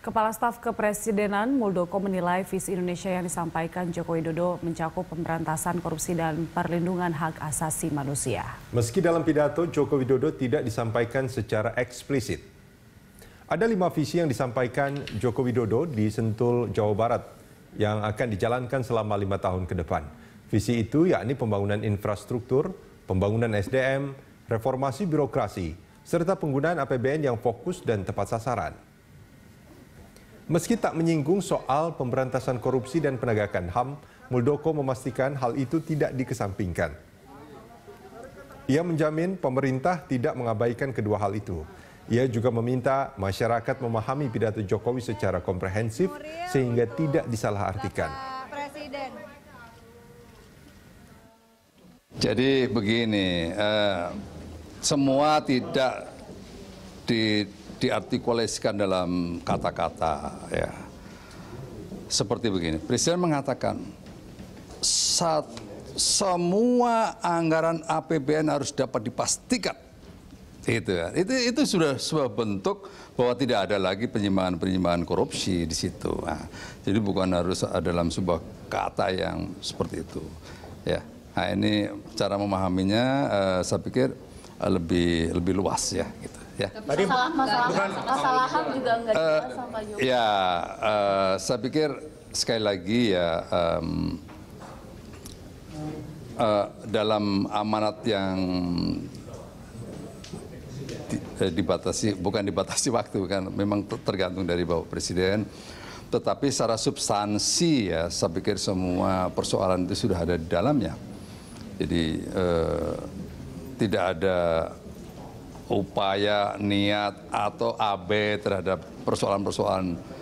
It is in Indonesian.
Kepala Staf Kepresidenan Muldoko menilai visi Indonesia yang disampaikan Joko Widodo mencakup pemberantasan korupsi dan perlindungan hak asasi manusia. Meski dalam pidato Joko Widodo tidak disampaikan secara eksplisit, ada lima visi yang disampaikan Joko Widodo di Sentul, Jawa Barat yang akan dijalankan selama lima tahun ke depan. Visi itu yakni pembangunan infrastruktur, pembangunan SDM, reformasi birokrasi, serta penggunaan APBN yang fokus dan tepat sasaran. Meski tak menyinggung soal pemberantasan korupsi dan penegakan HAM, Muldoko memastikan hal itu tidak dikesampingkan. Ia menjamin pemerintah tidak mengabaikan kedua hal itu. Ia juga meminta masyarakat memahami pidato Jokowi secara komprehensif sehingga tidak disalahartikan. Jadi begini, eh, semua tidak di diartikulasikan dalam kata-kata ya. Seperti begini, Presiden mengatakan saat semua anggaran APBN harus dapat dipastikan itu ya. Itu itu sudah sebuah bentuk bahwa tidak ada lagi penyimpangan-penyimpangan korupsi di situ. Nah, jadi bukan harus dalam sebuah kata yang seperti itu. Ya. Nah, ini cara memahaminya uh, saya pikir lebih lebih luas ya gitu ya. Tadi masalah masalah, bukan, masalah ham juga enggak uh, eh, sama Ya, uh, saya pikir sekali lagi ya um, uh, dalam amanat yang di, eh, dibatasi bukan dibatasi waktu kan memang tergantung dari Bapak Presiden tetapi secara substansi ya saya pikir semua persoalan itu sudah ada di dalamnya. Jadi eh, tidak ada upaya niat atau AB terhadap persoalan persoalan